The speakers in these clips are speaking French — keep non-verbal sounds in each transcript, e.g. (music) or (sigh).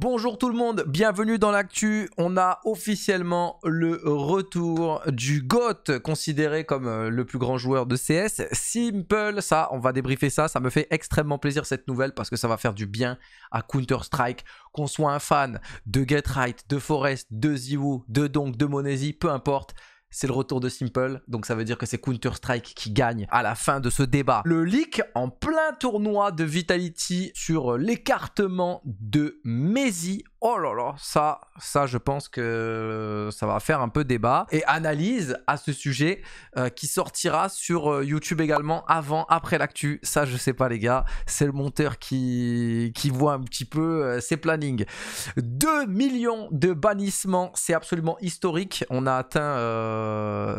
Bonjour tout le monde, bienvenue dans l'actu. On a officiellement le retour du GOAT, considéré comme euh, le plus grand joueur de CS. Simple, ça, on va débriefer ça. Ça me fait extrêmement plaisir cette nouvelle parce que ça va faire du bien à Counter-Strike. Qu'on soit un fan de Get Right, de Forest, de Ziwu, de Donk, de Monesi, peu importe c'est le retour de Simple, donc ça veut dire que c'est Counter-Strike qui gagne à la fin de ce débat. Le leak en plein tournoi de Vitality sur l'écartement de Mezi Oh là là, ça, ça, je pense que ça va faire un peu débat. Et analyse à ce sujet euh, qui sortira sur euh, YouTube également avant, après l'actu. Ça, je sais pas, les gars. C'est le monteur qui, qui voit un petit peu euh, ses plannings. 2 millions de bannissements, c'est absolument historique. On a atteint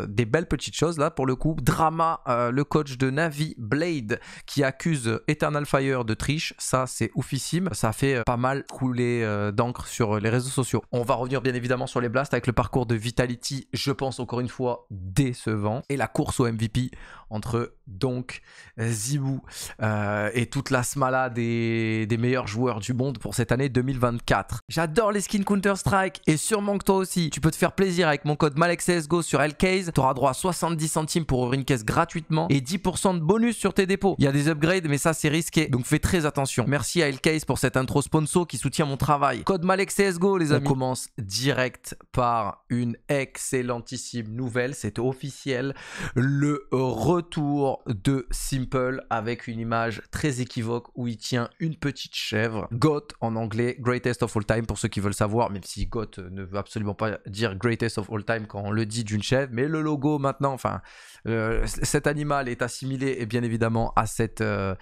des belles petites choses là pour le coup. Drama, le coach de Navi Blade qui accuse Eternal Fire de triche. Ça, c'est oufissime. Ça fait pas mal couler dans sur euh, les réseaux sociaux. On va revenir bien évidemment sur les blasts avec le parcours de Vitality, je pense encore une fois décevant, et la course au MVP entre donc euh, Zibou euh, et toute la smala des, meilleurs joueurs du monde pour cette année 2024. J'adore les skins Counter-Strike et sûrement que toi aussi. Tu peux te faire plaisir avec mon code MALEXSGO sur LKs. E. Tu auras droit à 70 centimes pour ouvrir une caisse gratuitement et 10% de bonus sur tes dépôts. Il y a des upgrades mais ça c'est risqué donc fais très attention. Merci à LKs e pour cette intro sponsor qui soutient mon travail. Code MALEXSGO les amis. On commence direct par une excellentissime nouvelle. C'est officiel. Le retour de Simple avec une image très équivoque où il tient une petite chèvre. GOAT en anglais, Greatest of All Time pour ceux qui veulent savoir, même si GOAT ne veut absolument pas dire Greatest of All Time quand on le dit d'une chèvre, mais le logo maintenant, enfin, euh, cet animal est assimilé et bien évidemment à cette euh,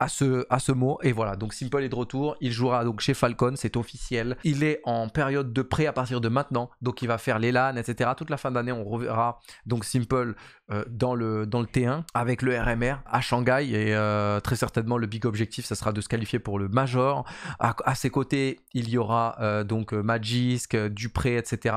à ce, à ce mot. Et voilà, donc Simple est de retour. Il jouera donc chez Falcon, c'est officiel. Il est en période de prêt à partir de maintenant. Donc il va faire l'Elan, etc. Toute la fin d'année, on reverra donc Simple euh, dans, le, dans le T1 avec le RMR à Shanghai. Et euh, très certainement, le big objectif, ça sera de se qualifier pour le Major. À, ses côtés, il y aura euh, donc Magisk, Dupré, etc.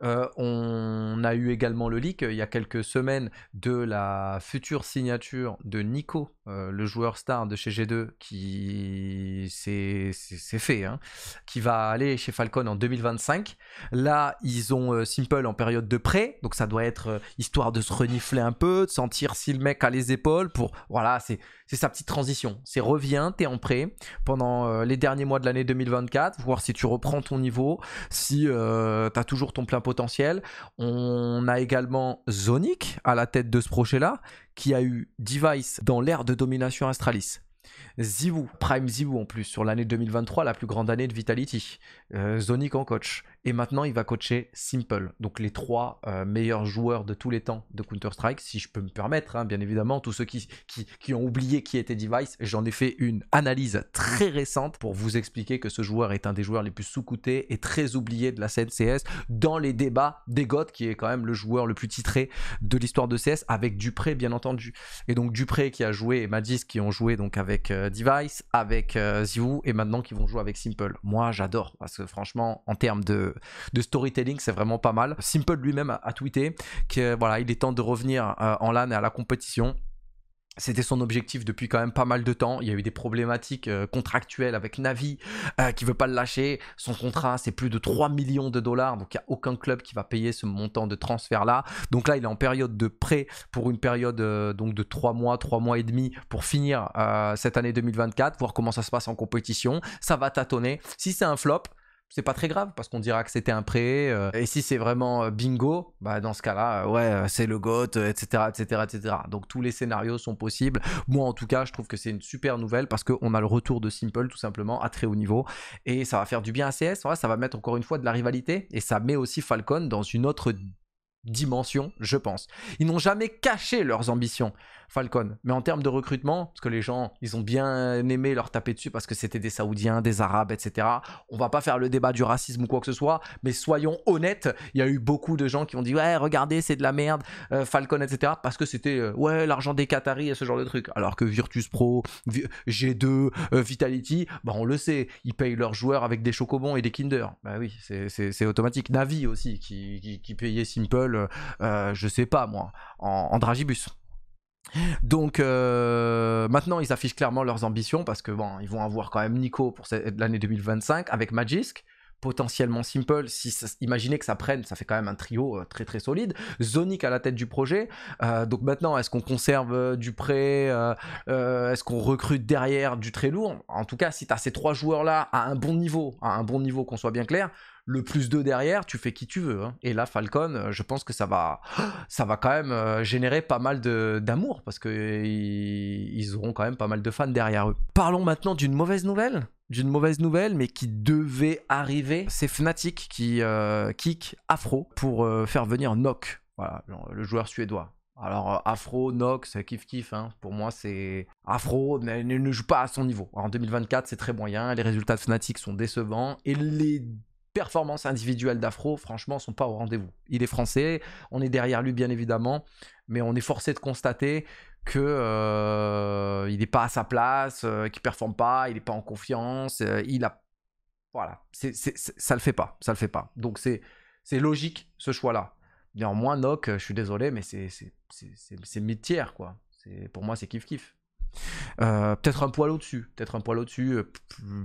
on a eu également le leak il y a quelques semaines de la future signature de Nico, le joueur star de chez G2 qui c'est fait, hein, qui va aller chez Falcon en 2025. Là, ils ont euh, Simple en période de prêt, donc ça doit être euh, histoire de se renifler un peu, de sentir si le mec a les épaules pour voilà, c'est sa petite transition. C'est revient t'es en prêt pendant euh, les derniers mois de l'année 2024, voir si tu reprends ton niveau, si tu as toujours ton plein potentiel. On a également Zonic à la tête de ce projet là qui a eu Device dans l'ère de domination Astralis, Ziwu, Prime Ziwu en plus, sur l'année 2023, la plus grande année de Vitality. Zonic euh, en coach. Et maintenant, il va coacher Simple, donc les trois euh, meilleurs joueurs de tous les temps de Counter-Strike, si je peux me permettre, hein, bien évidemment. Tous ceux qui, qui, ont oublié qui était Device, j'en ai fait une analyse très récente pour vous expliquer que ce joueur est un des joueurs les plus sous coutés et très oubliés de la scène CS dans les débats des GOT, qui est quand même le joueur le plus titré de l'histoire de CS, avec Dupré, bien entendu. Et donc, Dupré qui a joué et Madis qui ont joué donc avec. Euh, euh, device, avec euh, et maintenant qu'ils vont jouer avec Simple. Moi, j'adore, parce que franchement, en termes de, storytelling, c'est vraiment pas mal. Simple lui-même a, tweeté que voilà, il est temps de revenir euh, en LAN et à la compétition. C'était son objectif depuis quand même pas mal de temps. Il y a eu des problématiques euh, contractuelles avec Navi qui euh, qui veut pas le lâcher. Son contrat, c'est plus de 3 millions de dollars. Donc il n'y a aucun club qui va payer ce montant de transfert-là. Donc là, il est en période de prêt pour une période euh, donc de 3 mois, 3 mois et demi pour finir cette année 2024, voir comment ça se passe en compétition. Ça va tâtonner. Si c'est un flop, c'est pas très grave parce qu'on dira que c'était un prêt. Euh, et si c'est vraiment euh, bingo, bah dans ce cas-là, euh, ouais, c'est le GOAT, etc., etc., etc. Donc tous les scénarios sont possibles. Moi, en tout cas, je trouve que c'est une super nouvelle parce qu'on a le retour de Simple tout simplement à très haut niveau et ça va faire du bien à CS. ça va mettre encore une fois de la rivalité et ça met aussi Falcon dans une autre dimension, je pense. Ils n'ont jamais caché leurs ambitions. Falcon. Mais en termes de recrutement, parce que les gens, ils ont bien aimé leur taper dessus parce que c'était des Saoudiens, des Arabes, etc. On va pas faire le débat du racisme ou quoi que ce soit, mais soyons honnêtes, il y a eu beaucoup de gens qui ont dit ouais, regardez, c'est de la merde, euh, Falcon, etc. Parce que c'était euh, ouais, l'argent des Qataris et ce genre de truc. Alors que Virtus Pro, G2, euh, Vitality, bah, on le sait, ils payent leurs joueurs avec des chocobons et des Kinder. Bah oui, c'est automatique. Navi aussi qui, payait Simple, je sais pas moi, en Dragibus. Donc euh, maintenant, ils affichent clairement leurs ambitions parce que bon, ils vont avoir quand même Nico pour l'année 2025 avec Magisk, potentiellement Simple. Si imaginez que ça prenne, ça fait quand même un trio euh, très très solide. Zonic à la tête du projet. Euh, donc maintenant, est-ce qu'on conserve du prêt Est-ce qu'on recrute derrière du très lourd En tout cas, si tu as ces trois joueurs là à un bon niveau, à un bon niveau, qu'on soit bien clair, le plus 2 derrière, tu fais qui tu veux. Hein. Et là, Falcon, euh, je pense que ça va, (gasps) ça va quand même euh, générer pas mal d'amour parce qu'ils auront quand même pas mal de fans derrière eux. Parlons maintenant d'une mauvaise nouvelle. D'une mauvaise nouvelle, mais qui devait arriver. C'est Fnatic qui euh, kick Afro pour faire venir Nock, voilà, le joueur suédois. Alors Afro, Nox, kiff kiff, hein. pour moi c'est... Afro ne, ne, joue pas à son niveau. en 2024 c'est très moyen, les résultats de Fnatic sont décevants et les performances individuelles d'Afro, franchement, sont pas au rendez-vous. Il est français, on est derrière lui, bien évidemment, mais on est forcé de constater que euh, il n'est pas à sa place, qui euh, qu'il performe pas, il n'est pas en confiance, euh, il a, voilà, c'est, ça le fait pas, ça le fait pas. Donc c'est, c'est logique ce choix-là. Néanmoins, noc je suis désolé, mais c'est, c'est, c'est, mid-tier, quoi. C'est, pour moi, c'est kiff kiff. Euh, peut-être un poil au-dessus, peut-être un poil au-dessus, euh,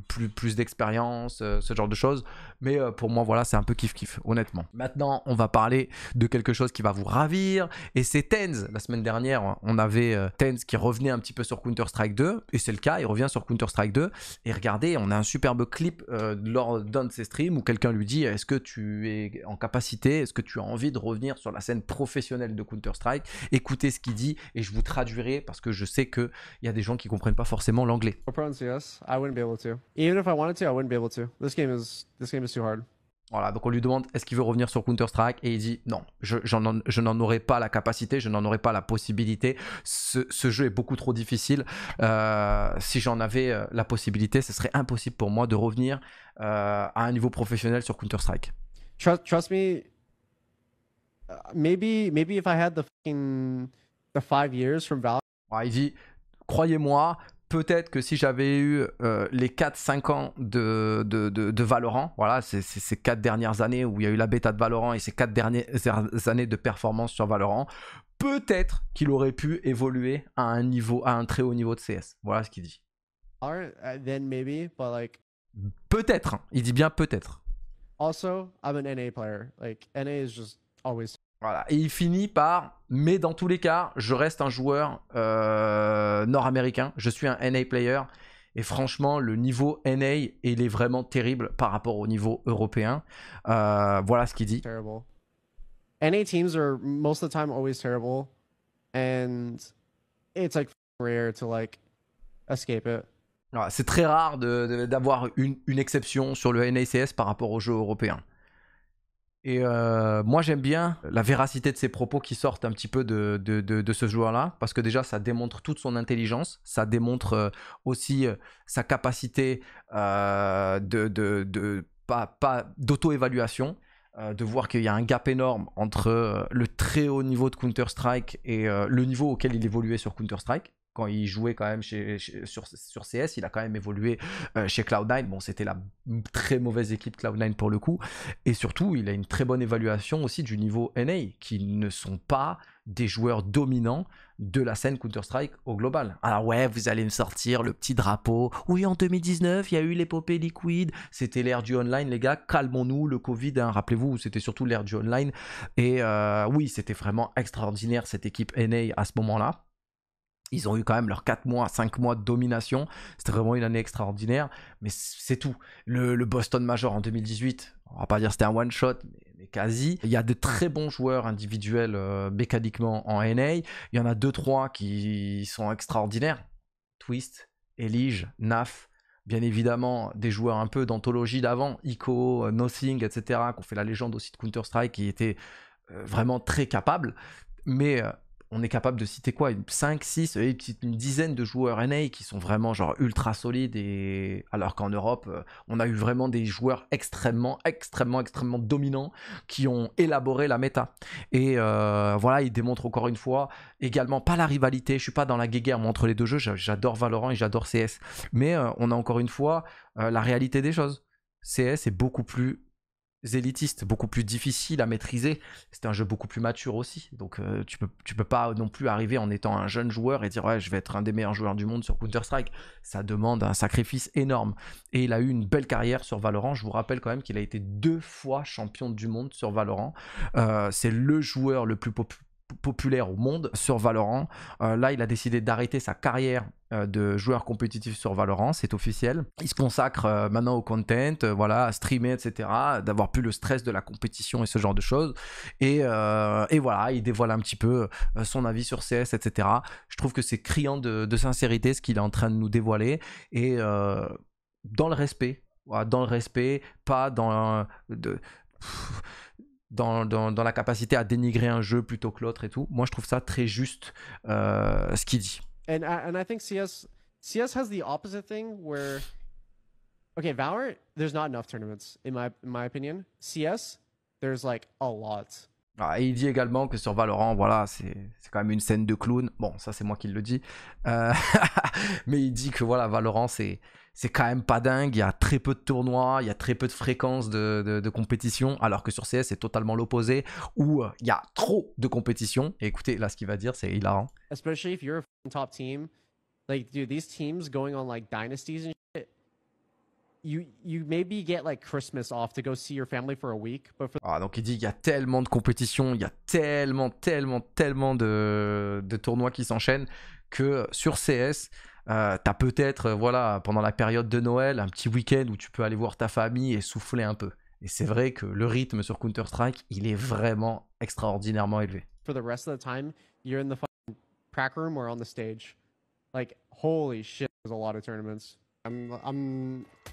plus, plus, d'expérience, euh, ce genre de choses. Mais pour moi, voilà, c'est un peu kiff-kiff, honnêtement. Maintenant, on va parler de quelque chose qui va vous ravir. Et c'est Tenz. La semaine dernière, on avait Tenz qui revenait un petit peu sur Counter-Strike 2. Et c'est le cas, il revient sur Counter-Strike 2. Et regardez, on a un superbe clip lors d'un de ses streams où quelqu'un lui dit Est-ce que tu es en capacité, est-ce que tu as envie de revenir sur la scène professionnelle de Counter-Strike Écoutez ce qu'il dit et je vous traduirai parce que je sais que il y a des gens qui comprennent pas forcément l'anglais. Voilà, donc on lui demande est-ce qu'il veut revenir sur Counter-Strike et il dit non, je, n'en aurais pas la capacité, je n'en aurais pas la possibilité. Ce, jeu est beaucoup trop difficile. Euh, si j'en avais euh, la possibilité, ce serait impossible pour moi de revenir euh, à un niveau professionnel sur Counter-Strike. Trust, me, uh, maybe, maybe if I had the fucking the croyez-moi, peut-être que si j'avais eu euh, les 4-5 ans de, Valorant, voilà, ces 4 dernières années où il y a eu la bêta de Valorant et ces 4 dernières années de performance sur Valorant, peut-être qu'il aurait pu évoluer à un niveau, à un très haut niveau de CS. Voilà ce qu'il dit. Uh, peut-être. Hein. Il dit bien peut-être. Also, I'm an NA player. Like NA is just always et il finit par mais dans tous les cas, je reste un joueur euh, nord-américain. Je suis un NA player. Et franchement, le niveau NA, il est vraiment terrible par rapport au niveau européen. Euh, voilà ce qu'il dit. NA teams are most of the time always terrible. And it's like rare to like escape it. C'est très rare d'avoir une, une exception sur le NACS par rapport aux jeux européens. Et euh, moi, j'aime bien la véracité de ses propos qui sortent un petit peu de, ce joueur-là, parce que déjà, ça démontre toute son intelligence, ça démontre euh, aussi euh, sa capacité de, pas, d'auto-évaluation, de voir qu'il y a un gap énorme entre le très haut niveau de Counter-Strike et le niveau auquel il évoluait sur Counter-Strike quand il jouait quand même sur, CS, il a quand même évolué euh, chez Cloud9. Bon, c'était la très mauvaise équipe Cloud9 pour le coup. Et surtout, il a une très bonne évaluation aussi du niveau NA, qui ne sont pas des joueurs dominants de la scène Counter-Strike au global. Alors ouais, vous allez me sortir le petit drapeau. Oui, en 2019, il y a eu l'épopée Liquid. C'était l'ère du online, les gars. Calmons-nous, le Covid, hein, rappelez-vous, c'était surtout l'ère du online. Et euh, oui, c'était vraiment extraordinaire cette équipe NA à ce moment-là. Ils ont eu quand même leurs 4 mois, 5 mois de domination. C'était vraiment une année extraordinaire, mais c'est tout. Le, Boston Major en 2018, on va pas dire c'était un one-shot, mais, quasi. Il y a de très bons joueurs individuels euh, mécaniquement en NA. Il y en a 2-3 qui sont extraordinaires. Twist, Elige, Naf, bien évidemment des joueurs un peu d'anthologie d'avant, Ico, euh, Nothing, etc., qu'on fait la légende aussi de Counter-Strike, qui étaient euh, vraiment très capables. Mais on est capable de citer quoi 5, 6, euh, une dizaine de joueurs NA qui sont vraiment genre ultra solides et alors qu'en Europe, euh, on a eu vraiment des joueurs extrêmement, extrêmement, extrêmement dominants qui ont élaboré la méta. Et euh, voilà, ils démontrent encore une fois également pas la rivalité, je suis pas dans la guéguerre entre les deux jeux, j'adore Valorant et j'adore CS, mais on a encore une fois la réalité des choses. CS est beaucoup plus beaucoup plus difficile à maîtriser. C'est un jeu beaucoup plus mature aussi. Donc euh, tu peux tu peux pas non plus arriver en étant un jeune joueur et dire ouais je vais être un des meilleurs joueurs du monde sur Counter Strike. Ça demande un sacrifice énorme. Et il a eu une belle carrière sur Valorant. Je vous rappelle quand même qu'il a été deux fois champion du monde sur Valorant. Euh, c'est le joueur le plus populaire populaire au monde sur Valorant. Euh, là, il a décidé d'arrêter sa carrière euh, de joueur compétitif sur Valorant, c'est officiel. Il se consacre euh, maintenant au content, voilà, à streamer, etc., d'avoir plus le stress de la compétition et ce genre de choses. Et, et voilà, il dévoile un petit peu son avis sur CS, etc. Je trouve que c'est criant de, de, sincérité ce qu'il est en train de nous dévoiler et dans le respect, dans le respect, pas dans de dans, dans, dans, la capacité à dénigrer un jeu plutôt que l'autre et tout. Moi, je trouve ça très juste euh, ce qu'il dit. And I, and I think CS CS has the opposite thing where okay, Valorant, there's not enough tournaments in my in my opinion. CS, there's like a lot. Ah, il dit également que sur Valorant, voilà, c'est quand même une scène de clown. Bon, ça c'est moi qui le dis. Euh, (laughs) mais il dit que voilà, Valorant, c'est quand même pas dingue. Il y a très peu de tournois, il y a très peu de fréquences de, de, compétition. Alors que sur CS, c'est totalement l'opposé, où euh, il y a trop de compétition. écoutez, là, ce qu'il va dire, c'est hilarant. a top team. Like, these teams going on like dynasties and You, maybe get like Christmas off to go see your family for a week, Ah donc il dit il y a tellement de compétitions, il y a tellement tellement tellement de, de tournois qui s'enchaînent que sur CS, tu euh, t'as peut-être euh, voilà pendant la période de Noël un petit week-end où tu peux aller voir ta famille et souffler un peu. Et c'est vrai que le rythme sur Counter Strike il est vraiment extraordinairement élevé. For the rest of the time, you're in the room or on the stage. Like holy shit, there's a lot of tournaments.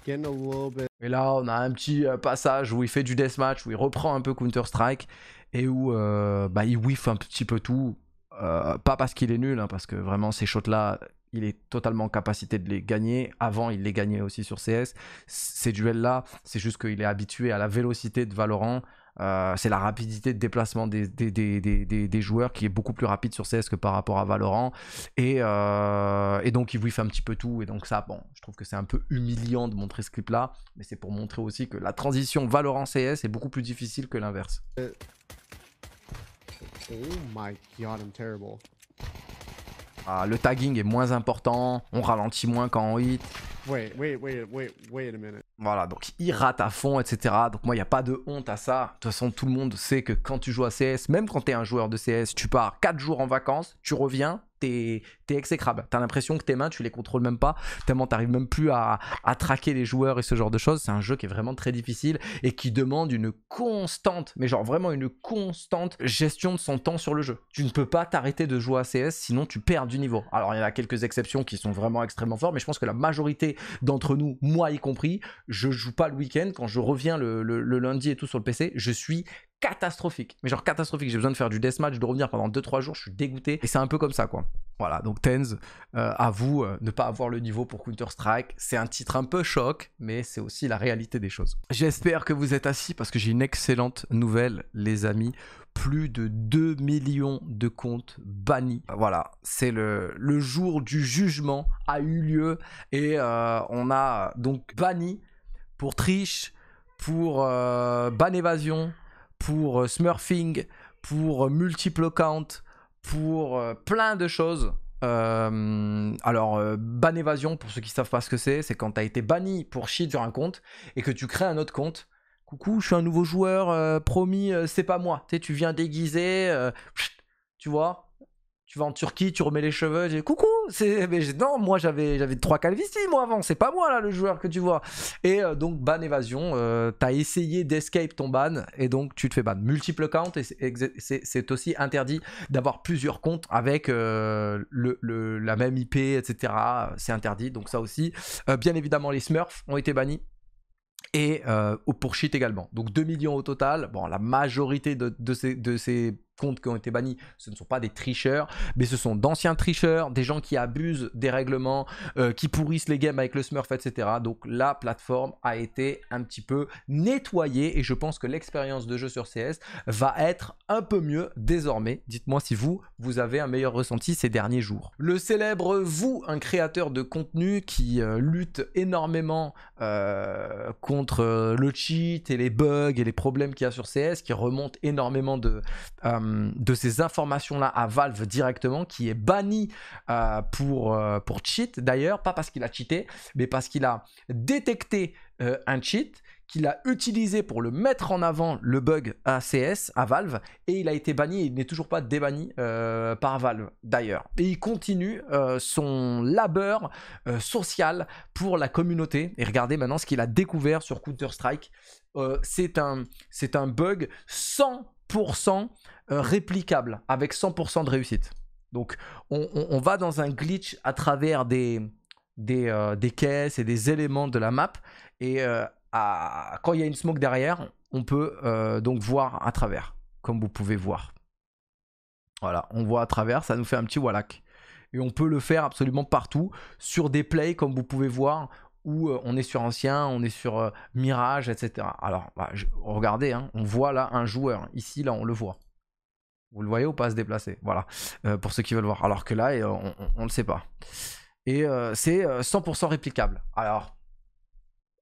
Et là, on a un petit euh, passage où il fait du deathmatch, où il reprend un peu Counter-Strike et où euh, bah, il whiff un petit peu tout. Euh, pas parce qu'il est nul, hein, parce que vraiment ces shots-là, il est totalement en capacité de les gagner. Avant, il les gagnait aussi sur CS. Ces duels-là, c'est juste qu'il est habitué à la vélocité de Valorant. Euh, c'est la rapidité de déplacement des, des, joueurs qui est beaucoup plus rapide sur CS que par rapport à Valorant. Et, euh, donc, ils whiff un petit peu tout. Et donc, ça, bon, je trouve que c'est un peu humiliant de montrer ce clip-là. Mais c'est pour montrer aussi que la transition Valorant-CS est beaucoup plus difficile que l'inverse. Oh my god, I'm terrible. Ah, le tagging est moins important, on ralentit moins quand on hit. Wait, wait, wait, wait, wait a minute. Voilà, donc il rate à fond, etc. Donc moi, il n'y a pas de honte à ça. De toute façon, tout le monde sait que quand tu joues à CS, même quand tu es un joueur de CS, tu pars 4 jours en vacances, tu reviens, t'es exécrable. T'as l'impression que tes mains, tu les contrôles même pas, tellement t'arrives même plus à, à, traquer les joueurs et ce genre de choses. C'est un jeu qui est vraiment très difficile et qui demande une constante, mais genre vraiment une constante gestion de son temps sur le jeu. Tu ne peux pas t'arrêter de jouer à CS, sinon tu perds du niveau. Alors il y a quelques exceptions qui sont vraiment extrêmement fortes, mais je pense que la majorité d'entre nous, moi y compris, je joue pas le week-end, quand je reviens le, le lundi et tout sur le PC, je suis catastrophique. Mais genre catastrophique. J'ai besoin de faire du deathmatch, de revenir pendant 2-3 jours, je suis dégoûté. Et c'est un peu comme ça, quoi. Voilà, donc tens à euh, vous, euh, ne pas avoir le niveau pour Counter-Strike. C'est un titre un peu choc, mais c'est aussi la réalité des choses. J'espère que vous êtes assis parce que j'ai une excellente nouvelle, les amis. Plus de 2 millions de comptes bannis. Voilà, c'est le, le jour du jugement a eu lieu et euh, on a donc banni pour triche, pour ban évasion, pour euh, smurfing, pour euh, multiple count, pour euh, plein de choses. alors, ban évasion, pour ceux qui savent pas ce que c'est, c'est quand tu as été banni pour shit sur un compte et que tu crées un autre compte. Coucou, je suis un nouveau joueur, promis, c'est pas moi. Tu, tu viens déguisé, tu vois tu vas en Turquie, tu remets les cheveux, j'ai coucou. non, moi j'avais j'avais trois calvities moi avant, c'est pas moi là le joueur que tu vois. Et euh, donc ban évasion, Tu euh, t'as essayé d'escape ton ban et donc tu te fais ban. Multiple count et c'est aussi interdit d'avoir plusieurs comptes avec euh, le, la même IP, etc. C'est interdit donc ça aussi. bien évidemment les Smurfs ont été bannis et pour shit également. Donc 2 millions au total. Bon, la majorité de ces comptes qui ont été bannis, ce ne sont pas des tricheurs, mais ce sont d'anciens tricheurs, des gens qui abusent des règlements, euh, qui pourrissent les games avec le Smurf, etc. Donc la plateforme a été un petit peu nettoyée et je pense que l'expérience de jeu sur CS va être un peu mieux désormais. Dites-moi si vous, vous avez un meilleur ressenti ces derniers jours. Le célèbre Vous, un créateur de contenu qui euh, lutte énormément euh, contre le cheat et les bugs et les problèmes qu'il y a sur CS, qui remonte énormément de... Euh, de ces informations-là à Valve directement, qui est banni euh, pour, euh, pour cheat d'ailleurs, pas parce qu'il a cheaté, mais parce qu'il a détecté un cheat qu'il a utilisé pour le mettre en avant le bug ACS à Valve et il a été banni il n'est toujours pas débanni par Valve d'ailleurs. Et il continue son labeur social pour la communauté et regardez maintenant ce qu'il a découvert sur Counter-Strike. c'est un, un bug sans 100% euh, réplicable, avec 100% de réussite. Donc on, va dans un glitch à travers des, des, euh, caisses et des éléments de la map. Et euh, à, quand il y a une smoke derrière, on peut donc voir à travers, comme vous pouvez voir. Voilà, on voit à travers, ça nous fait un petit wallack Et on peut le faire absolument partout, sur des plays, comme vous pouvez voir, où euh, on est sur Ancien, on est sur euh, Mirage, etc. Alors, bah, regardez, hein, on voit là un joueur. Ici, là, on le voit. Vous le voyez ou pas se déplacer Voilà, euh, pour ceux qui veulent voir. Alors que là, on ne le sait pas. Et c'est 100% réplicable. Alors,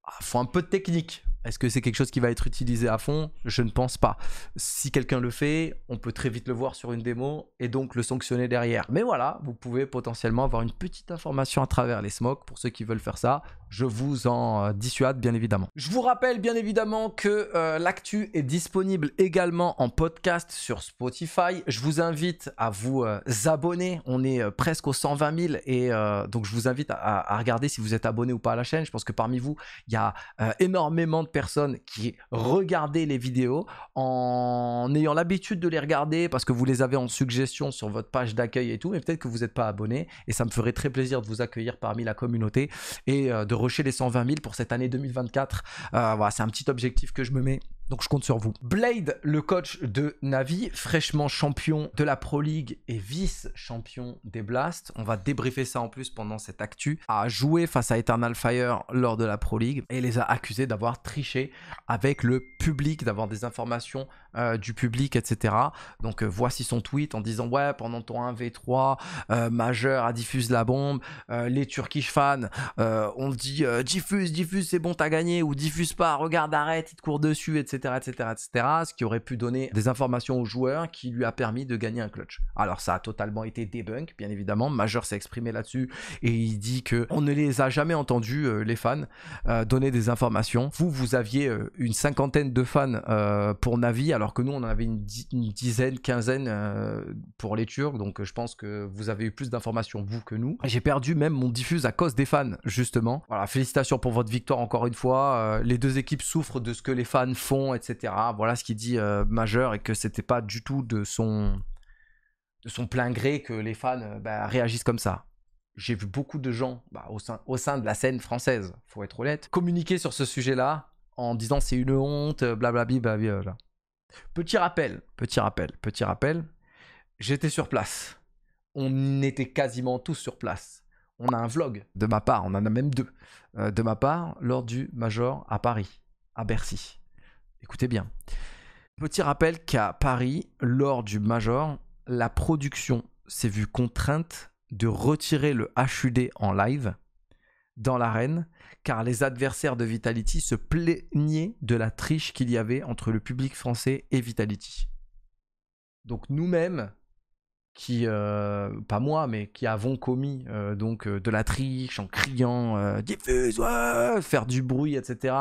ah, faut un peu de technique est-ce que c'est quelque chose qui va être utilisé à fond Je ne pense pas. Si quelqu'un le fait, on peut très vite le voir sur une démo et donc le sanctionner derrière. Mais voilà, vous pouvez potentiellement avoir une petite information à travers les smokes pour ceux qui veulent faire ça. Je vous en euh, dissuade bien évidemment. Je vous rappelle bien évidemment que euh, l'actu est disponible également en podcast sur Spotify. Je vous invite à vous euh, abonner. On est presque aux 120 000 et donc je vous invite à, à, regarder si vous êtes abonné ou pas à la chaîne. Je pense que parmi vous, il y a énormément de personnes qui regardaient les vidéos en ayant l'habitude de les regarder parce que vous les avez en suggestion sur votre page d'accueil et tout, mais peut-être que vous n'êtes pas abonné et ça me ferait très plaisir de vous accueillir parmi la communauté et euh, de rusher les 120 000 pour cette année 2024. Euh, voilà, c'est un petit objectif que je me mets donc je compte sur vous. Blade, le coach de Navi, fraîchement champion de la Pro League et vice-champion des Blasts. On va débriefer ça en plus pendant cette actu. A joué face à Eternal Fire lors de la Pro League et les a accusés d'avoir triché avec le public, d'avoir des informations euh, du public, etc. Donc euh, voici son tweet en disant ouais pendant ton 1v3 euh, majeur à diffuse la bombe, les Turkish fans on dit diffuse diffuse c'est bon t'as gagné ou diffuse pas regarde arrête il te court dessus etc ce qui aurait pu donner des informations aux joueurs qui lui a permis de gagner un clutch. Alors ça a totalement été debunk, bien évidemment. Majeur s'est exprimé là-dessus et il dit que on ne les a jamais entendus, euh, les fans, euh, donner des informations. Vous, vous aviez euh, une cinquantaine de fans pour Navi, alors que nous, on en avait une, une dizaine, quinzaine pour les Turcs. Donc je pense que vous avez eu plus d'informations, vous, que nous. J'ai perdu même mon diffuse à cause des fans, justement. Voilà, félicitations pour votre victoire encore une fois. les deux équipes souffrent de ce que les fans font etc. Voilà ce qu'il dit euh, majeur et que c'était pas du tout de son, de son plein gré que les fans euh, bah, réagissent comme ça. J'ai vu beaucoup de gens bah, au, sein, au sein de la scène française, faut être honnête, communiquer sur ce sujet-là en disant c'est une honte, euh, blablabla. Bla, Petit rappel, petit rappel, petit rappel, j'étais sur place. On était quasiment tous sur place. On a un vlog de ma part, on en a même deux, de ma part lors du Major à Paris, à Bercy. Écoutez bien. Petit rappel qu'à Paris, lors du Major, la production s'est vue contrainte de retirer le HUD en live dans l'arène, car les adversaires de Vitality se plaignaient de la triche qu'il y avait entre le public français et Vitality. Donc nous-mêmes, qui, euh, pas moi, mais qui avons commis euh, donc euh, de la triche en criant diffuse, faire du bruit, etc.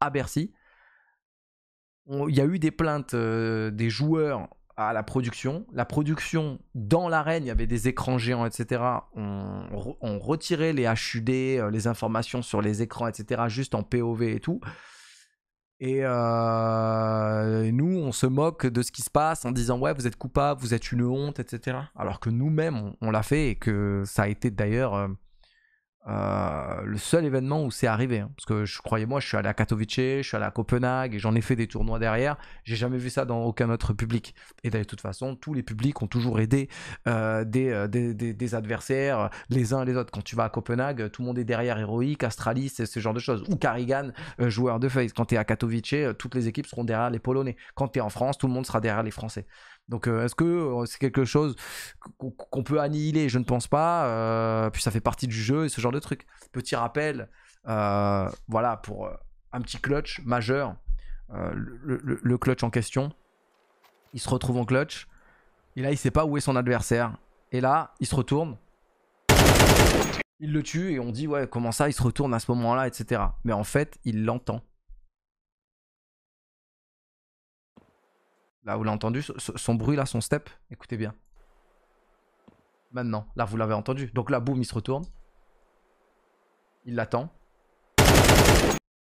à Bercy, il y a eu des plaintes euh, des joueurs à la production. La production, dans l'arène, il y avait des écrans géants, etc. On, retirait les HUD, euh, les informations sur les écrans, etc. juste en POV et tout. Euh, et nous, on se moque de ce qui se passe en disant ouais, vous êtes coupable, vous êtes une honte, etc. Alors que nous-mêmes, on l'a fait et que ça a été d'ailleurs euh, le seul événement où c'est arrivé, hein, parce que je croyais moi je suis allé à Katowice, je suis allé à Copenhague et j'en ai fait des tournois derrière. J'ai jamais vu ça dans aucun autre public. Et d'ailleurs, de toute façon, tous les publics ont toujours aidé euh, euh, des, adversaires, les uns les autres. Quand tu vas à Copenhague, tout le monde est derrière héroïque, Astralis, ce genre de choses. Ou Karigan, joueur de face. Quand tu es à Katowice, toutes les équipes seront derrière les Polonais. Quand tu es en France, tout le monde sera derrière les Français. Donc euh, est-ce que euh, c'est quelque chose qu'on peut annihiler Je ne pense pas. Euh, puis ça fait partie du jeu et ce genre de truc. Petit rappel, voilà, pour un petit clutch majeur, le, clutch en question, il se retrouve en clutch. Et là, il sait pas où est son adversaire. Et là, il se retourne. Il le tue et on dit ouais comment ça il se retourne à ce moment-là etc. Mais en fait il l'entend. Là, vous l'avez entendu, son bruit là, son step, écoutez bien. Maintenant, là, vous l'avez entendu. Donc là, boum, il se retourne. Il l'attend.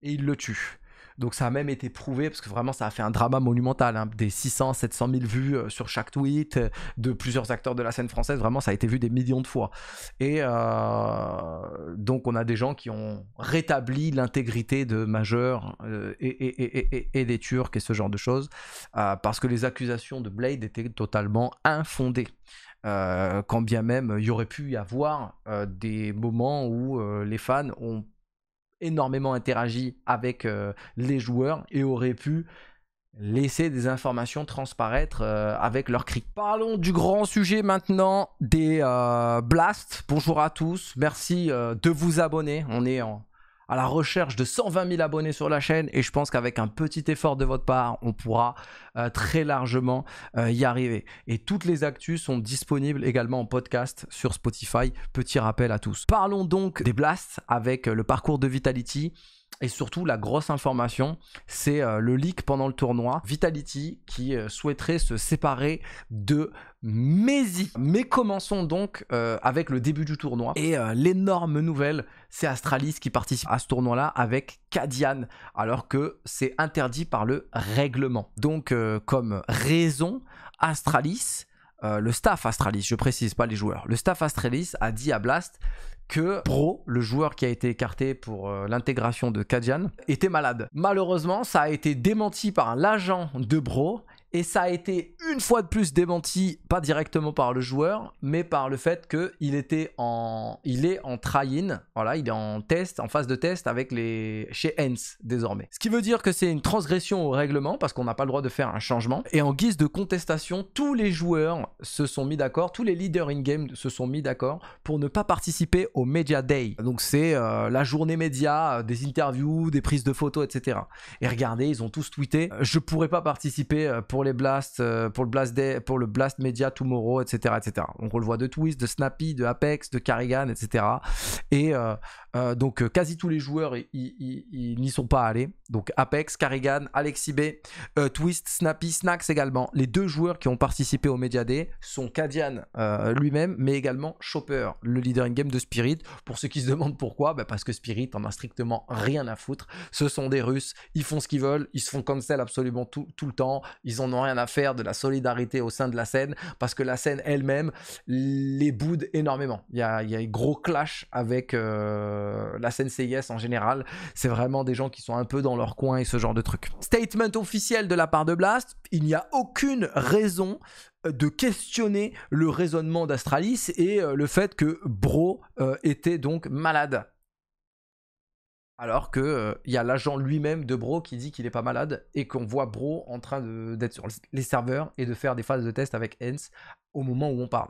Et il le tue. Donc ça a même été prouvé, parce que vraiment ça a fait un drama monumental, hein. des 600, 700 000 vues euh, sur chaque tweet euh, de plusieurs acteurs de la scène française, vraiment ça a été vu des millions de fois. Et euh, donc on a des gens qui ont rétabli l'intégrité de Majeur et, des Turcs et ce genre de choses, parce que les accusations de Blade étaient totalement infondées. quand bien même il y aurait pu y avoir des moments où les fans ont énormément interagi avec euh, les joueurs et aurait pu laisser des informations transparaître euh, avec leur cri. Parlons du grand sujet maintenant des euh, blasts. Bonjour à tous, merci de vous abonner. On est en à la recherche de 120 000 abonnés sur la chaîne et je pense qu'avec un petit effort de votre part, on pourra euh, très largement euh, y arriver. Et toutes les actus sont disponibles également en podcast sur Spotify. Petit rappel à tous. Parlons donc des blasts avec le parcours de Vitality. Et surtout, la grosse information, c'est euh, le leak pendant le tournoi. Vitality qui euh, souhaiterait se séparer de Maisy. Mais commençons donc euh, avec le début du tournoi. Et l'énorme nouvelle, c'est Astralis qui participe à ce tournoi-là avec Kadian, alors que c'est interdit par le règlement. Donc, comme raison, Astralis, le staff Astralis, je précise, pas les joueurs, le staff Astralis a dit à Blast que Bro, le joueur qui a été écarté pour euh, l'intégration de Kadian, était malade. Malheureusement, ça a été démenti par l'agent de Bro et ça a été une fois de plus démenti, pas directement par le joueur, mais par le fait qu'il était en, il est en try-in, voilà, il est en test, en phase de test avec les chez Hens désormais. Ce qui veut dire que c'est une transgression au règlement parce qu'on n'a pas le droit de faire un changement. Et en guise de contestation, tous les joueurs se sont mis d'accord, tous les leaders in game se sont mis d'accord pour ne pas participer au Media Day. Donc c'est euh, la journée média, euh, des interviews, des prises de photos, etc. Et regardez, ils ont tous tweeté, euh, je pourrais pas participer pour pour les blasts, euh, pour le blast day, pour le blast media tomorrow, etc., etc. Donc on le voit de Twist, de Snappy, de Apex, de Carrigan, etc. Et euh, euh, donc quasi tous les joueurs ils n'y sont pas allés. Donc Apex, Carrigan, Alexi B, Twist, Snappy, Snacks également. Les deux joueurs qui ont participé au Media Day sont Kadian lui-même, mais également Chopper, le leader in game de Spirit. Pour ceux qui se demandent pourquoi, bah, parce que Spirit en a strictement rien à foutre. Ce sont des Russes, ils font ce qu'ils veulent, ils se font cancel absolument tout, tout le temps, ils ont rien à faire de la solidarité au sein de la scène, parce que la scène elle-même les boude énormément. Il y a, un gros clash avec euh, la scène CIS en général. C'est vraiment des gens qui sont un peu dans leur coin et ce genre de truc. Statement officiel de la part de Blast, il n'y a aucune raison euh, de questionner le raisonnement d'Astralis et euh, le fait que Bro était donc malade. Alors qu'il euh, y a l'agent lui-même de Bro qui dit qu'il n'est pas malade et qu'on voit Bro en train d'être sur les serveurs et de faire des phases de test avec Hens au moment où on parle.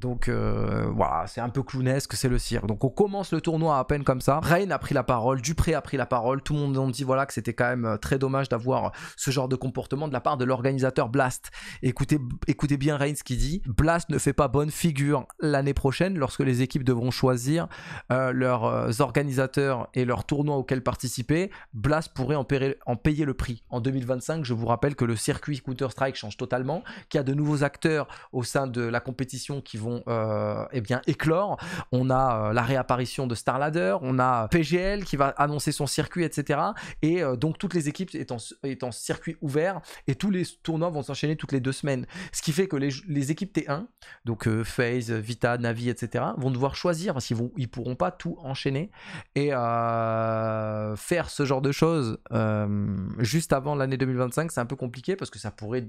Donc euh, voilà, c'est un peu clownesque, c'est le cirque. Donc on commence le tournoi à peine comme ça. Reign a pris la parole, Dupré a pris la parole, tout le monde a dit voilà que c'était quand même euh, très dommage d'avoir euh, ce genre de comportement de la part de l'organisateur Blast. Écoutez, écoutez bien Reign ce qu'il dit. Blast ne fait pas bonne figure l'année prochaine lorsque les équipes devront choisir leurs organisateurs et leurs tournois auxquels participer. Blast pourrait en payer, en payer le prix. En 2025, je vous rappelle que le circuit Counter-Strike change totalement, qu'il y a de nouveaux acteurs au sein de la compétition qui vont vont euh, eh bien, éclore. On a euh, la réapparition de Starladder on a PGL qui va annoncer son circuit, etc. Et euh, donc toutes les équipes étant, en circuit ouvert et tous les tournois vont s'enchaîner toutes les deux semaines. Ce qui fait que les, équipes T1, donc FaZe, Vita, Navi, etc., vont devoir choisir parce qu'ils ne pourront pas tout enchaîner. Et faire ce genre de choses juste avant l'année 2025, c'est un peu compliqué parce que ça pourrait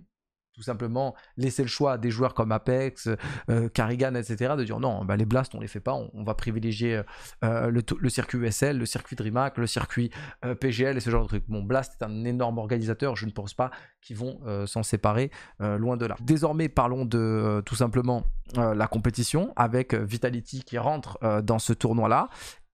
tout simplement laisser le choix à des joueurs comme Apex, euh, etc. de dire non, bah, les Blast on les fait pas, on, va privilégier euh, euh, le, circuit USL, le circuit DreamHack, le circuit euh, PGL et ce genre de trucs. Bon, Blast est un énorme organisateur, je ne pense pas qu'ils vont s'en séparer, loin de là. Désormais, parlons de tout simplement la compétition avec Vitality qui rentre dans ce tournoi-là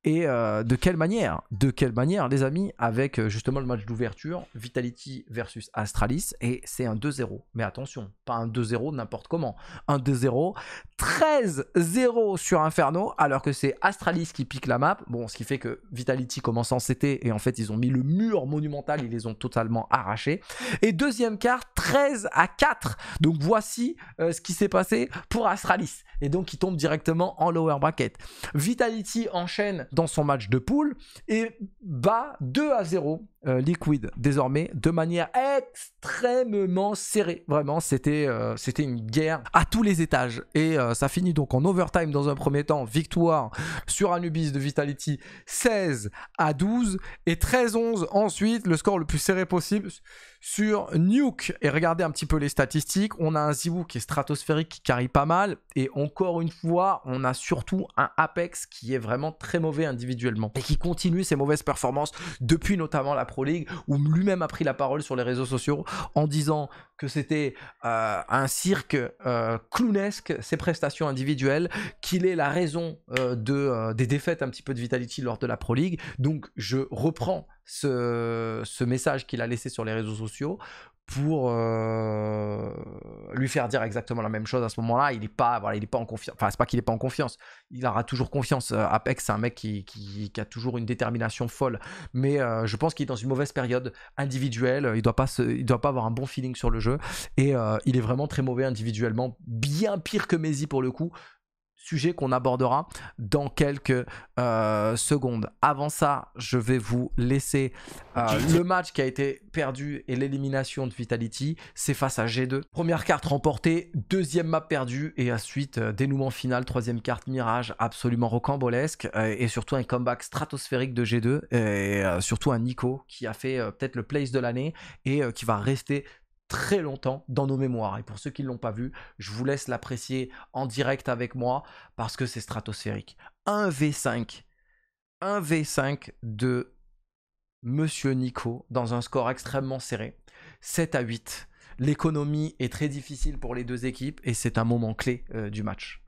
et euh, de quelle manière De quelle manière, les amis, avec euh, justement le match d'ouverture, Vitality versus Astralis, et c'est un 2-0. Mais attention, pas un 2-0 n'importe comment. Un 2-0, 13-0 sur Inferno, alors que c'est Astralis qui pique la map. Bon, ce qui fait que Vitality commence en CT, et en fait, ils ont mis le mur monumental, ils les ont totalement arrachés. Et deuxième quart, 13 à 4. Donc voici euh, ce qui s'est passé pour Astralis et donc il tombe directement en lower bracket. Vitality enchaîne dans son match de poule et bat 2 à 0 euh, liquide désormais de manière extrêmement serrée. Vraiment, c'était euh, c'était une guerre à tous les étages. Et euh, ça finit donc en overtime dans un premier temps. Victoire sur Anubis de Vitality 16 à 12 et 13-11 ensuite, le score le plus serré possible sur Nuke. Et regardez un petit peu les statistiques. On a un Ziwu qui est stratosphérique, qui carry pas mal. Et encore une fois, on a surtout un Apex qui est vraiment très mauvais individuellement et qui continue ses mauvaises performances depuis notamment la Pro League, où lui-même a pris la parole sur les réseaux sociaux en disant que c'était euh, un cirque euh, clownesque, ses prestations individuelles, qu'il est la raison euh, de, des défaites un petit peu de Vitality lors de la Pro League. Donc je reprends ce, ce message qu'il a laissé sur les réseaux sociaux, pour euh, lui faire dire exactement la même chose à ce moment-là. Il n'est pas, voilà, en confiance. Enfin, c'est pas qu'il n'est pas en confiance. Il aura toujours confiance. Euh, Apex, c'est un mec qui, a toujours une détermination folle. Mais euh, je pense qu'il est dans une mauvaise période individuelle. Il doit pas, doit pas avoir un bon feeling sur le jeu. Et il est vraiment très mauvais individuellement. Bien pire que Messi pour le coup sujet qu'on abordera dans quelques euh, secondes. Avant ça, je vais vous laisser euh, le match qui a été perdu et l'élimination de Vitality. C'est face à G2. Première carte remportée, deuxième map perdue et ensuite euh, dénouement final, troisième carte mirage absolument rocambolesque et surtout un comeback stratosphérique de G2 et surtout un Nico qui a fait peut-être le place de l'année et qui va rester très longtemps dans nos mémoires. Et pour ceux qui ne l'ont pas vu, je vous laisse l'apprécier en direct avec moi parce que c'est stratosphérique. 1v5. 1v5 de Monsieur Nico dans un score extrêmement serré. 7 à 8. L'économie est très difficile pour les deux équipes et c'est un moment clé euh, du match.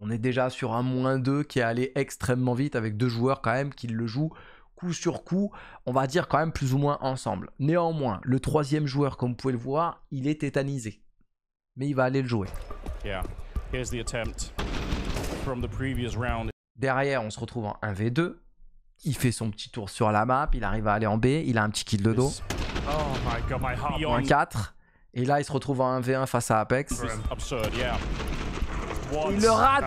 On est déjà sur un moins 2 qui est allé extrêmement vite avec deux joueurs quand même qui le jouent coup sur coup, on va dire quand même plus ou moins ensemble. Néanmoins, le troisième joueur, comme vous pouvez le voir, il est tétanisé. Mais il va aller le jouer. Derrière, on se retrouve en 1v2. Il fait son petit tour sur la map, il arrive à aller en B, il a un petit kill de dos. Oh my 4. Et là, il se retrouve en 1v1 face à Apex. Il le rate.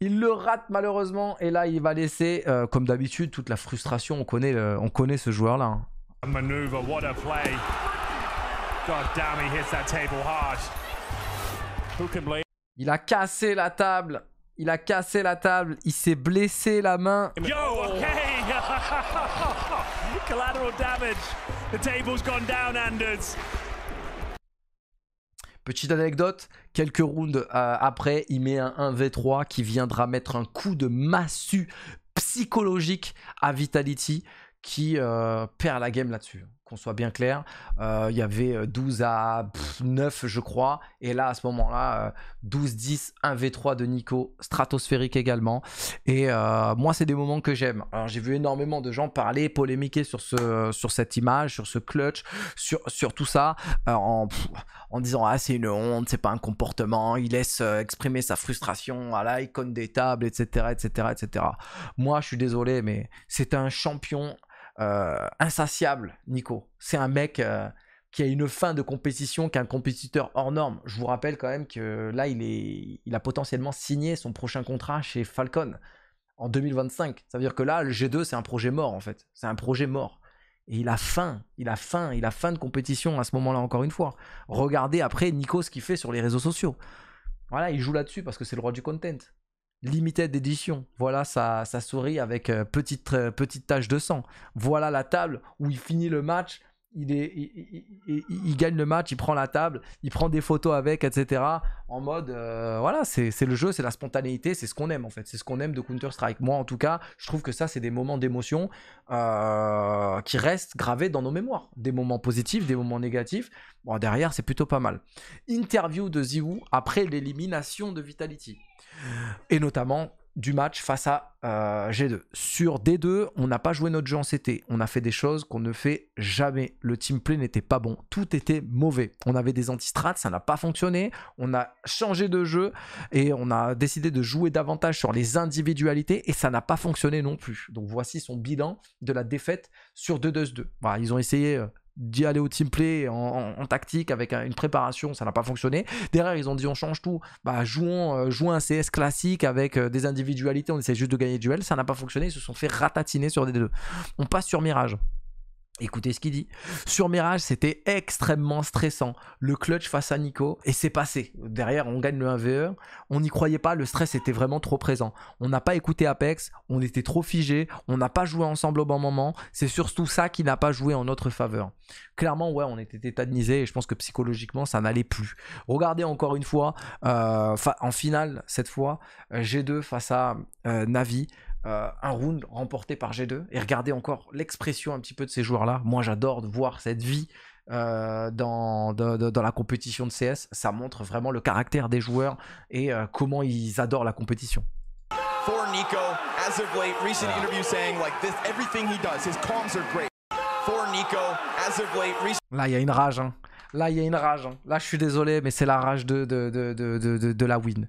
Il le rate malheureusement. Et là, il va laisser, euh, comme d'habitude, toute la frustration. On connaît, on connaît ce joueur-là. Il a cassé la table. Il a cassé la table. Il s'est blessé la main. Yo, (laughs) damage. The table's gone down, Anders. Petite anecdote, quelques rounds euh, après, il met un 1v3 qui viendra mettre un coup de massue psychologique à Vitality qui euh, perd la game là-dessus qu'on soit bien clair. Euh, il y avait 12 euh, à 9, je crois. Et là, à ce moment-là, 12-10, 1 V3 de Nico, stratosphérique également. Et euh, moi, c'est des moments que j'aime. Alors, j'ai vu énormément de gens parler, polémiquer sur, ce, sur cette image, sur ce clutch, sur, sur tout ça, en, en disant Ah, c'est une honte, c'est pas un comportement, il laisse exprimer sa frustration à l'icône des tables, etc., etc., etc. Moi, je suis désolé, mais c'est un champion euh, insatiable, Nico. C'est un mec euh, qui a une fin de compétition, qu'un compétiteur hors norme. Je vous rappelle quand même que là, il, est, il a potentiellement signé son prochain contrat chez Falcon en 2025. Ça veut dire que là, le G2, c'est un projet mort, en fait. C'est un projet mort. Et il a faim, il a faim, il a faim de compétition à ce moment-là, encore une fois. Regardez après Nico ce qu'il fait sur les réseaux sociaux. Voilà, il joue là-dessus parce que c'est le roi du content limited d'édition Voilà sa, sa souris avec euh, petite, euh, petite tache de sang. Voilà la table où il finit le match. Il, est, il, gagne le match, il prend la table, il prend des photos avec, etc. En mode, euh, voilà, c'est le jeu, c'est la spontanéité, c'est ce qu'on aime en fait, c'est ce qu'on aime de Counter-Strike. Moi en tout cas, je trouve que ça, c'est des moments d'émotion qui restent gravés dans nos mémoires. Des moments positifs, des moments négatifs. Bon, derrière, c'est plutôt pas mal. Interview de Ziwu après l'élimination de Vitality. Et notamment du match face à euh, G2. Sur D2, on n'a pas joué notre jeu en CT. On a fait des choses qu'on ne fait jamais. Le team play n'était pas bon. Tout était mauvais. On avait des anti-strats, ça n'a pas fonctionné. On a changé de jeu et on a décidé de jouer davantage sur les individualités et ça n'a pas fonctionné non plus. Donc voici son bilan de la défaite sur 2-2-2. Voilà, ils ont essayé euh, d'y aller au team play en, tactique avec une préparation, ça n'a pas fonctionné. Derrière, ils ont dit on change tout, bah jouons, euh, jouons un CS classique avec euh, des individualités, on essaie juste de gagner duel, ça n'a pas fonctionné, ils se sont fait ratatiner sur des deux. On passe sur Mirage. Écoutez ce qu'il dit. Sur Mirage, c'était extrêmement stressant. Le clutch face à Nico, et c'est passé. Derrière, on gagne le 1v1. E. On n'y croyait pas, le stress était vraiment trop présent. On n'a pas écouté Apex, on était trop figé, on n'a pas joué ensemble au bon moment. C'est surtout ça qui n'a pas joué en notre faveur. Clairement, ouais, on était tétanisé et je pense que psychologiquement, ça n'allait plus. Regardez encore une fois, euh, en finale, cette fois, G2 face à euh, Navi. Euh, un round remporté par G2. Et regardez encore l'expression un petit peu de ces joueurs-là. Moi, j'adore de voir cette vie euh, dans, la compétition de CS. Ça montre vraiment le caractère des joueurs et euh, comment ils adorent la compétition. Là, il y a une rage. Hein. Là, il y a une rage. Hein. Là, je suis désolé, mais c'est la rage de, de, la win.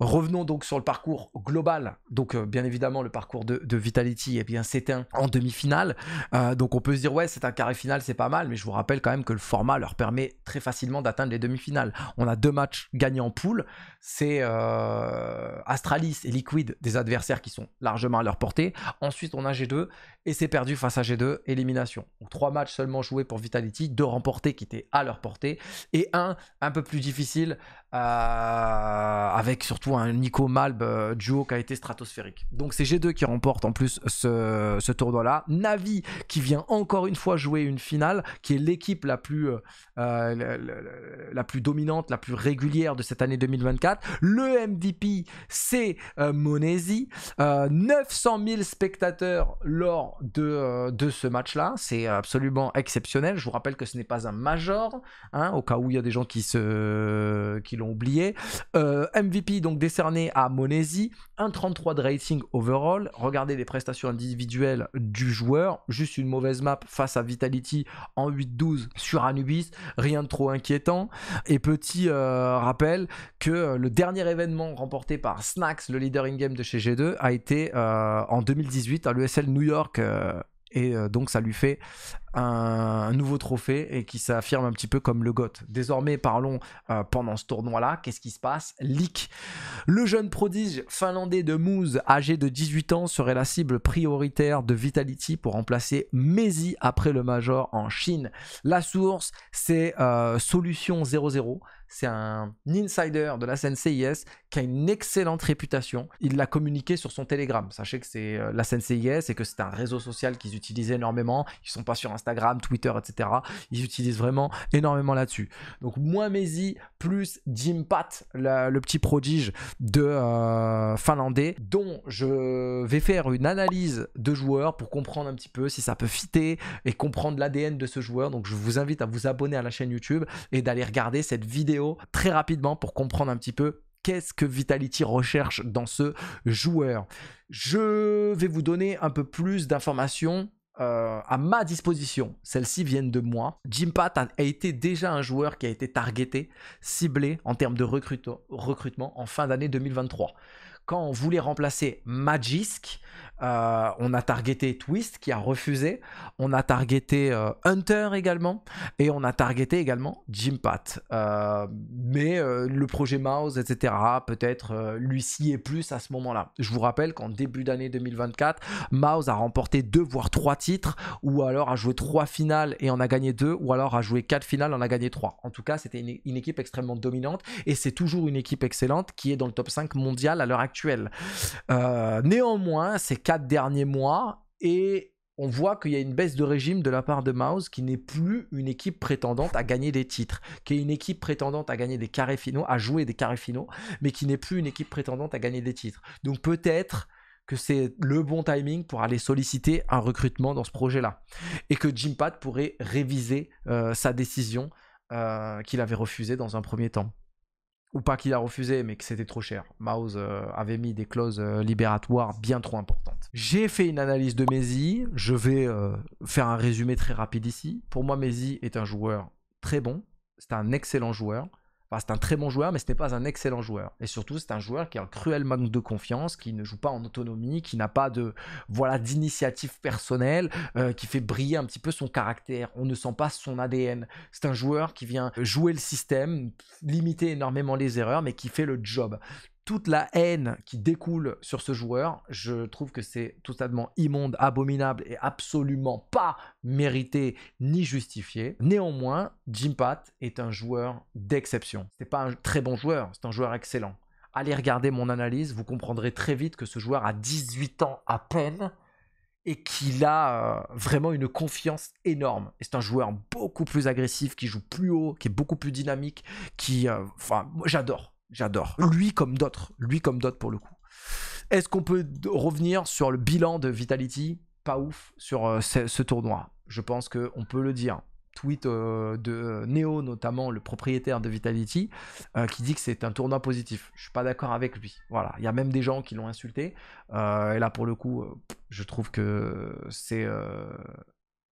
Revenons donc sur le parcours global. Donc, euh, bien évidemment, le parcours de, Vitality, eh bien, s'éteint en demi-finale. Euh, donc, on peut se dire, ouais, c'est un carré final, c'est pas mal, mais je vous rappelle quand même que le format leur permet très facilement d'atteindre les demi-finales. On a deux matchs gagnés en poule. C'est euh, Astralis et Liquid, des adversaires qui sont largement à leur portée. Ensuite, on a G2 et c'est perdu face à G2, élimination. Donc, trois matchs seulement joués pour Vitality, deux remportés qui étaient à portée, et un un peu plus difficile euh, avec surtout un Nico Malb euh, duo qui a été stratosphérique. Donc c'est G2 qui remporte en plus ce, tournoi-là. Navi qui vient encore une fois jouer une finale, qui est l'équipe la plus euh, la, plus dominante, la plus régulière de cette année 2024. Le MDP c'est Monesi, 900 000 spectateurs lors de, de ce match-là. C'est absolument exceptionnel. Je vous rappelle que ce n'est pas un major, hein, au cas où il y a des gens qui se qui l'ont oublié. Euh, MVP donc décerné à Monesi, 1,33 de rating overall. Regardez les prestations individuelles du joueur, juste une mauvaise map face à Vitality en 8-12 sur Anubis, rien de trop inquiétant. Et petit euh, rappel que euh, le dernier événement remporté par Snacks, le leader in-game de chez G2, a été en 2018 à l'USL New York et euh, donc ça lui fait un, nouveau trophée et qui s'affirme un petit peu comme le Goth. Désormais, parlons euh, pendant ce tournoi-là, qu'est-ce qui se passe Leak. Le jeune prodige finlandais de Moose, âgé de 18 ans, serait la cible prioritaire de Vitality pour remplacer Mezi après le Major en Chine. La source, c'est euh, Solution 00 c'est un insider de la CIS qui a une excellente réputation. Il l'a communiqué sur son Telegram. Sachez que c'est euh, la CIS et que c'est un réseau social qu'ils utilisent énormément. Ils sont pas sur Instagram, Twitter, etc. Ils utilisent vraiment énormément là-dessus. Donc moins Maisy plus Jim Pat, le petit prodige de euh, finlandais, dont je vais faire une analyse de joueur pour comprendre un petit peu si ça peut fitter et comprendre l'ADN de ce joueur. Donc je vous invite à vous abonner à la chaîne YouTube et d'aller regarder cette vidéo très rapidement pour comprendre un petit peu qu'est-ce que Vitality recherche dans ce joueur. Je vais vous donner un peu plus d'informations euh, à ma disposition. Celles-ci viennent de moi. Jim Pat a été déjà un joueur qui a été targeté, ciblé en termes de recrutement en fin d'année 2023. Quand on voulait remplacer Magisk, euh, on a targeté Twist qui a refusé. On a targeté euh, Hunter également. Et on a targeté également Jim Euh, mais euh, le projet Mouse, etc., peut-être lui s'y est plus à ce moment-là. Je vous rappelle qu'en début d'année 2024, Mouse a remporté deux voire trois titres, ou alors a joué trois finales et en a gagné deux, ou alors a joué quatre finales et en a gagné trois. En tout cas, c'était une, une équipe extrêmement dominante et c'est toujours une équipe excellente qui est dans le top 5 mondial à l'heure actuelle. néanmoins, c'est Quatre derniers mois et on voit qu'il y a une baisse de régime de la part de Mouse qui n'est plus une équipe prétendante à gagner des titres, qui est une équipe prétendante à gagner des carrés finaux, à jouer des carrés finaux, mais qui n'est plus une équipe prétendante à gagner des titres. Donc peut-être que c'est le bon timing pour aller solliciter un recrutement dans ce projet-là. Et que Jim Pat pourrait réviser euh, sa décision euh, qu'il avait refusée dans un premier temps ou pas qu'il a refusé, mais que c'était trop cher. Mouse euh, avait mis des clauses euh, libératoires bien trop importantes. J'ai fait une analyse de Messi. Je vais euh, faire un résumé très rapide ici. Pour moi, Messi est un joueur très bon. C'est un excellent joueur c'est un très bon joueur, mais ce n'est pas un excellent joueur. Et surtout, c'est un joueur qui a un cruel manque de confiance, qui ne joue pas en autonomie, qui n'a pas de voilà d'initiative personnelle, euh, qui fait briller un petit peu son caractère. On ne sent pas son ADN. C'est un joueur qui vient jouer le système, limiter énormément les erreurs, mais qui fait le job toute la haine qui découle sur ce joueur, je trouve que c'est totalement immonde, abominable et absolument pas mérité ni justifié. Néanmoins, Jim Pat est un joueur d'exception. n'est pas un très bon joueur, c'est un joueur excellent. Allez regarder mon analyse, vous comprendrez très vite que ce joueur a 18 ans à peine et qu'il a euh, vraiment une confiance énorme. Et c'est un joueur beaucoup plus agressif, qui joue plus haut, qui est beaucoup plus dynamique, qui... Euh, enfin moi j'adore. J'adore. Lui comme d'autres. Lui comme d'autres pour le coup. Est-ce qu'on peut revenir sur le bilan de Vitality Pas ouf sur euh, ce, tournoi. Je pense qu'on peut le dire. Tweet euh, de euh, Neo, notamment le propriétaire de Vitality, qui dit que c'est un tournoi positif. Je suis pas d'accord avec lui. Voilà, il y a même des gens qui l'ont insulté. et là, pour le coup, je trouve que c'est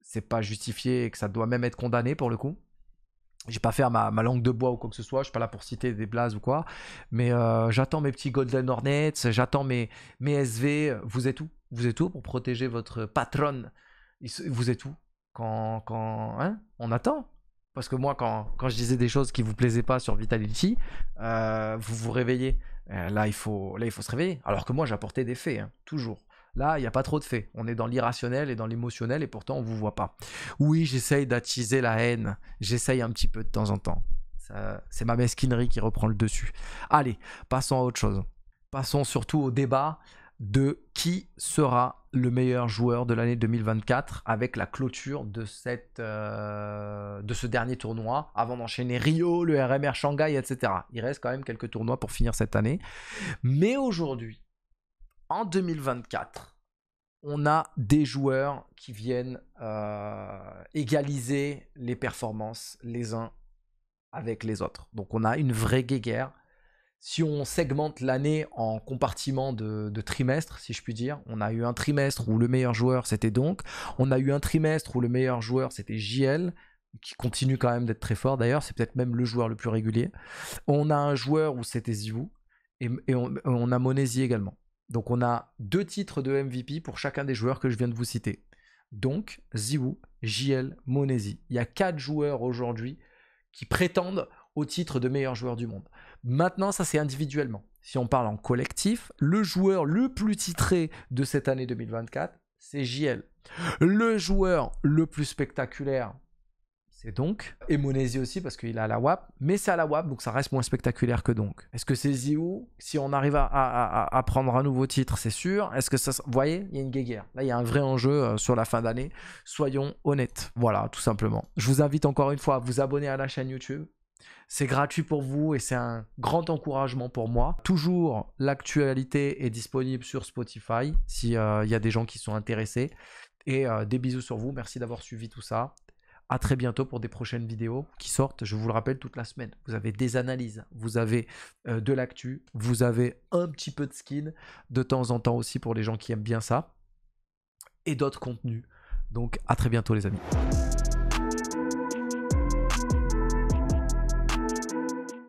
c'est pas justifié et que ça doit même être condamné pour le coup. J'ai pas fait ma, ma, langue de bois ou quoi que ce soit, je suis pas là pour citer des blazes ou quoi. Mais euh, j'attends mes petits Golden Hornets, j'attends mes, mes SV. Vous êtes où Vous êtes où pour protéger votre patronne Vous êtes où Quand, quand hein On attend. Parce que moi, quand, quand, je disais des choses qui vous plaisaient pas sur Vitality, euh, vous vous réveillez. Euh, là, il faut, là, il faut se réveiller. Alors que moi, j'apportais des faits, hein, toujours. Là, il n'y a pas trop de faits. On est dans l'irrationnel et dans l'émotionnel et pourtant on vous voit pas. Oui, j'essaye d'attiser la haine. J'essaye un petit peu de temps en temps. C'est ma mesquinerie qui reprend le dessus. Allez, passons à autre chose. Passons surtout au débat de qui sera le meilleur joueur de l'année 2024 avec la clôture de, cette, euh, de ce dernier tournoi avant d'enchaîner Rio, le RMR Shanghai, etc. Il reste quand même quelques tournois pour finir cette année. Mais aujourd'hui, en 2024, on a des joueurs qui viennent euh, égaliser les performances les uns avec les autres. Donc on a une vraie guéguerre. Si on segmente l'année en compartiments de, trimestres, si je puis dire, on a eu un trimestre où le meilleur joueur c'était donc, on a eu un trimestre où le meilleur joueur c'était JL, qui continue quand même d'être très fort d'ailleurs, c'est peut-être même le joueur le plus régulier. On a un joueur où c'était Zivou, et, on, on, a Monesi également. Donc on a deux titres de MVP pour chacun des joueurs que je viens de vous citer. Donc Ziwu, JL, Monesi. Il y a quatre joueurs aujourd'hui qui prétendent au titre de meilleur joueur du monde. Maintenant, ça c'est individuellement. Si on parle en collectif, le joueur le plus titré de cette année 2024, c'est JL. Le joueur le plus spectaculaire et donc. Et Monesi aussi, parce qu'il a la WAP. Mais c'est à la WAP, donc ça reste moins spectaculaire que donc. Est-ce que c'est Ziou Si on arrive à, prendre un nouveau titre, c'est sûr. Est-ce que ça. Vous voyez, il y a une guéguerre. Là, il y a un vrai enjeu euh, sur la fin d'année. Soyons honnêtes. Voilà, tout simplement. Je vous invite encore une fois à vous abonner à la chaîne YouTube. C'est gratuit pour vous et c'est un grand encouragement pour moi. Toujours, l'actualité est disponible sur Spotify s'il euh, y a des gens qui sont intéressés. Et euh, des bisous sur vous. Merci d'avoir suivi tout ça à très bientôt pour des prochaines vidéos qui sortent, je vous le rappelle, toute la semaine. Vous avez des analyses, vous avez euh, de l'actu, vous avez un petit peu de skin de temps en temps aussi pour les gens qui aiment bien ça, et d'autres contenus. Donc à très bientôt les amis.